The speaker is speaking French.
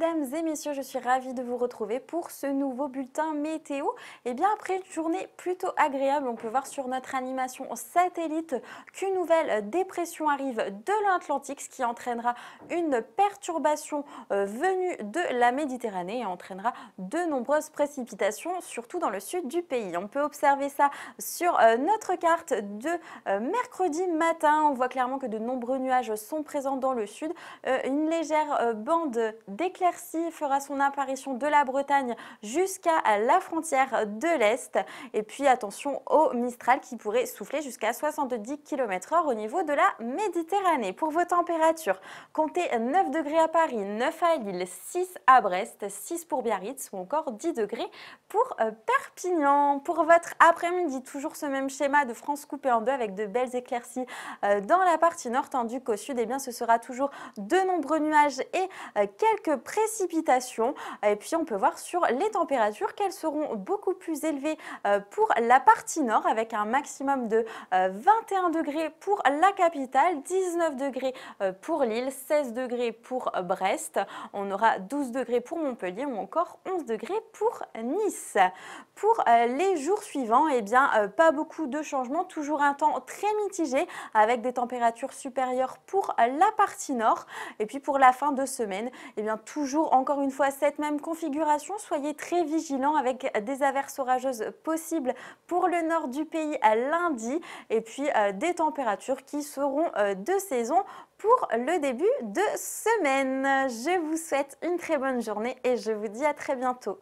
Mesdames et messieurs, je suis ravie de vous retrouver pour ce nouveau bulletin météo. Et eh bien après une journée plutôt agréable, on peut voir sur notre animation satellite qu'une nouvelle dépression arrive de l'Atlantique, ce qui entraînera une perturbation euh, venue de la Méditerranée et entraînera de nombreuses précipitations, surtout dans le sud du pays. On peut observer ça sur euh, notre carte de euh, mercredi matin. On voit clairement que de nombreux nuages sont présents dans le sud. Une légère bande d'éclairs fera son apparition de la Bretagne jusqu'à la frontière de l'Est. Et puis attention au Mistral qui pourrait souffler jusqu'à 70 km/h au niveau de la Méditerranée. Pour vos températures, comptez 9 degrés à Paris, 9 à Lille, 6 à Brest, 6 pour Biarritz ou encore 10 degrés pour euh, Perpignan. Pour votre après-midi, toujours ce même schéma de France coupée en deux avec de belles éclaircies euh, dans la partie nord tendue qu'au sud, eh bien, ce sera toujours de nombreux nuages et euh, quelques précipitations. Et puis on peut voir sur les températures qu'elles seront beaucoup plus élevées euh, pour la partie nord avec un maximum de 21 euh, degrés pour la capitale, 19 euh, degrés pour Lille, 16 degrés pour Brest, on aura 12 degrés pour Montpellier ou encore 11 degrés pour Nice. Pour les jours suivants, eh bien, pas beaucoup de changements, toujours un temps très mitigé avec des températures supérieures pour la partie nord. Et puis pour la fin de semaine, eh bien, tout toujours, encore une fois, cette même configuration. Soyez très vigilants avec des averses orageuses possibles pour le nord du pays à lundi et puis euh, des températures qui seront euh, de saison pour le début de semaine. Je vous souhaite une très bonne journée et je vous dis à très bientôt.